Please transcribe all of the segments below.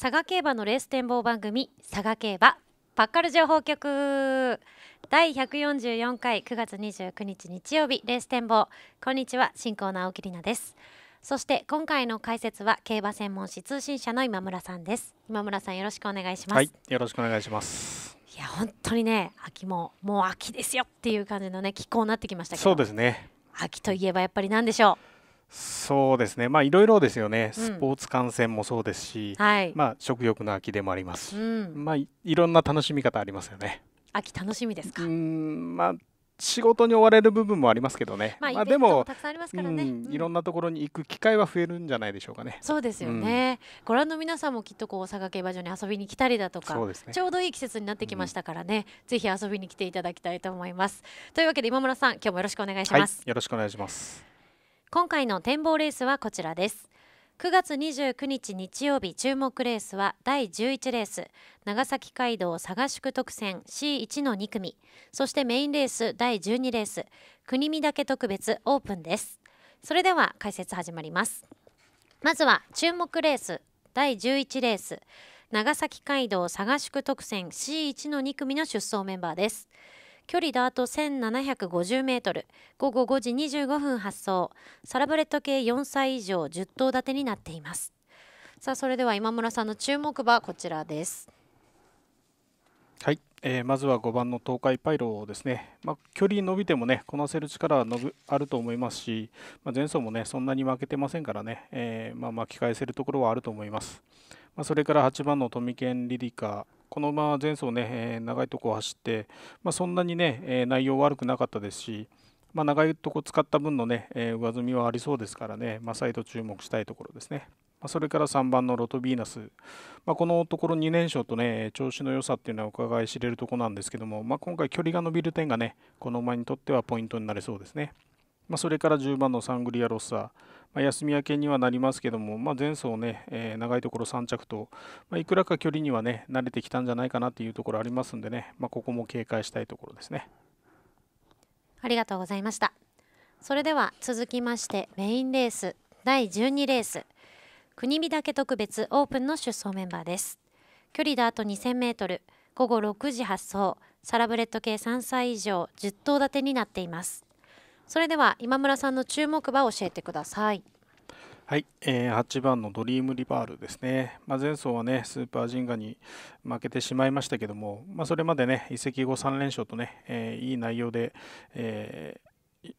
佐賀競馬のレース展望番組佐賀競馬パッカル情報局第144回9月29日日曜日レース展望こんにちは進行の青木里奈ですそして今回の解説は競馬専門誌通信社の今村さんです今村さんよろしくお願いします、はい、よろしくお願いしますいや本当にね秋ももう秋ですよっていう感じのね気候になってきましたけどそうですね秋といえばやっぱり何でしょうそうですね、まあ、いろいろですよね、うん、スポーツ観戦もそうですし、はい、まあ、食欲の秋でもありますし、うん、まあ、いろんな楽しみ方ありますよね。秋楽しみですかうんまあ仕事に追われる部分もありますけどね、まあ、でも、いろんなところに行く機会は増えるんじゃないでしょうかね。そうですよね、うん、ご覧の皆さんもきっとこう大阪競馬場に遊びに来たりだとか、ね、ちょうどいい季節になってきましたからね、うん、ぜひ遊びに来ていただきたいと思います。というわけで、今村さん、今日もよろしくお願いします。はい、よろしくお願いします。今回の展望レースはこちらです9月29日日曜日注目レースは第11レース長崎街道佐賀宿特選 C1 の2組そしてメインレース第12レース国見岳特別オープンですそれでは解説始まりますまずは注目レース第11レース長崎街道佐賀宿特選 C1 の2組の出走メンバーです距離ダート1750メートル午後5時25分発送サラブレッド系4歳以上10頭立てになっていますさあそれでは今村さんの注目はこちらですはい、えー、まずは5番の東海パイロですね、まあ、距離伸びてもねこなせる力はのぶあると思いますし、まあ、前走もねそんなに負けてませんからね、えー、まあ、巻き返せるところはあると思います、まそれから8番のトミケン・リリカこのまま前走ね、え長いとこ走って、まあ、そんなにね、え内容悪くなかったですし、まあ、長いとこ使った分のね、え上積みはありそうですからね、まあ、再度注目したいところですね。まそれから3番のロトビーナス、まあ、このところ2連勝とね調子の良さっていうのは伺い知れるとこなんですけども、まあ、今回距離が伸びる点がねこの馬にとってはポイントになりそうですね。まあ、それから10番のサングリア・ロッサまあ、休み明けにはなりますけども、まあ、前走ね、えー、長いところ3着と、まあ、いくらか距離にはね慣れてきたんじゃないかなというところありますんでね、まあ、ここも警戒したいところですねありがとうございましたそれでは続きましてメインレース第12レース国見岳特別オープンの出走メンバーです距離だあと 2000m 午後6時発送サラブレッド系3歳以上10頭立てになっていますそれでは今村さんの注目馬を教えてください。はい、えー、8番のドリームリバールですね、まあ、前走はねスーパージンガに負けてしまいましたけども、まあ、それまでね移籍後3連勝とね、えー、いい内容で、えー、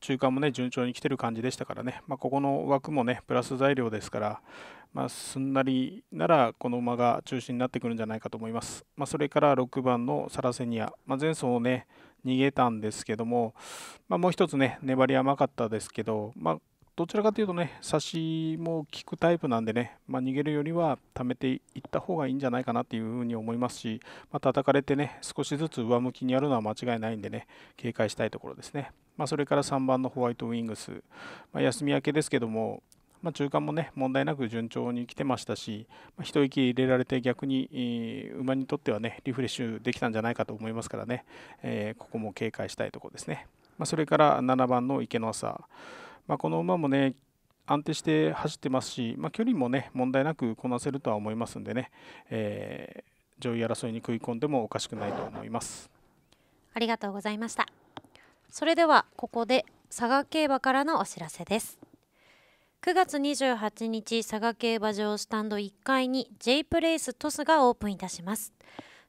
中間もね順調に来てる感じでしたからね、まあ、ここの枠もねプラス材料ですから、まあ、すんなりならこの馬が中心になってくるんじゃないかと思います。まあ、それから6番のサラセニア、まあ、前走をね逃げたんですけども、まあ、もう一つね粘り甘かったですけど、まあ、どちらかというとね差しも効くタイプなんでね、ま逃げるよりは貯めていった方がいいんじゃないかなというふうに思いますし、ま叩かれてね少しずつ上向きにやるのは間違いないんでね警戒したいところですね。まあ、それから3番のホワイトウィングス、まあ、休み明けですけども、まあ、中間もね問題なく順調に来てましたし、まあ、一息入れられて逆に、馬にとってはねリフレッシュできたんじゃないかと思いますからね、えー、ここも警戒したいところですね、まあ、それから7番の池の朝、まあ、この馬もね安定して走ってますし、まあ、距離もね問題なくこなせるとは思いますんでね、えー、上位争いに食い込んでもおかしくないと思いますありがとうございましたそれではここで佐賀競馬からのお知らせです9月28日佐賀競馬場スタンド1階に J プレイストスがオープンいたします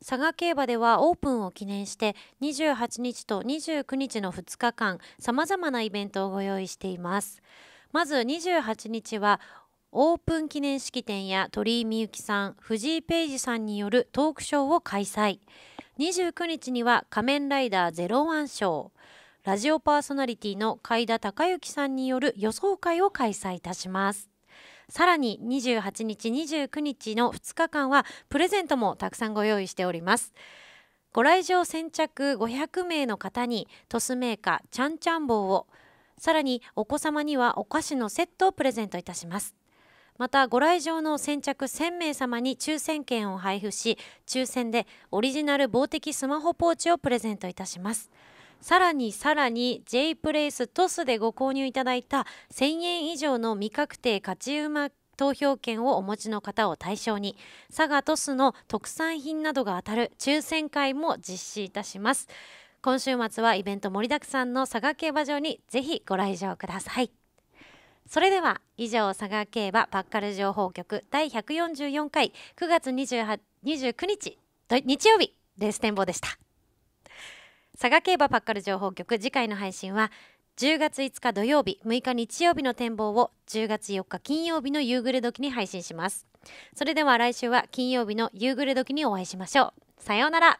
佐賀競馬ではオープンを記念して28日と29日の2日間さまざまなイベントをご用意していますまず28日はオープン記念式典や鳥居みゆきさん藤井ペイジさんによるトークショーを開催29日には仮面ライダー01ショーラジオパーソナリティの海田孝之さんによる予想会を開催いたしますさらに28日29日の2日間はプレゼントもたくさんご用意しておりますご来場先着500名の方にトスメーカーちゃんちゃん棒をさらにお子様にはお菓子のセットをプレゼントいたしますまたご来場の先着1000名様に抽選券を配布し抽選でオリジナル防滴スマホポーチをプレゼントいたしますさらにさらに J プレイストスでご購入いただいた1000円以上の未確定勝ち馬投票券をお持ちの方を対象に佐賀トスの特産品などが当たる抽選会も実施いたします今週末はイベント盛りだくさんの佐賀競馬場にぜひご来場くださいそれでは以上佐賀競馬パッカル情報局第144回9月28 29日日曜日レース展望でした。佐賀競馬パッカル情報局次回の配信は10月5日土曜日6日日曜日の展望を10月4日金曜日の夕暮れ時に配信しますそれでは来週は金曜日の夕暮れ時にお会いしましょうさようなら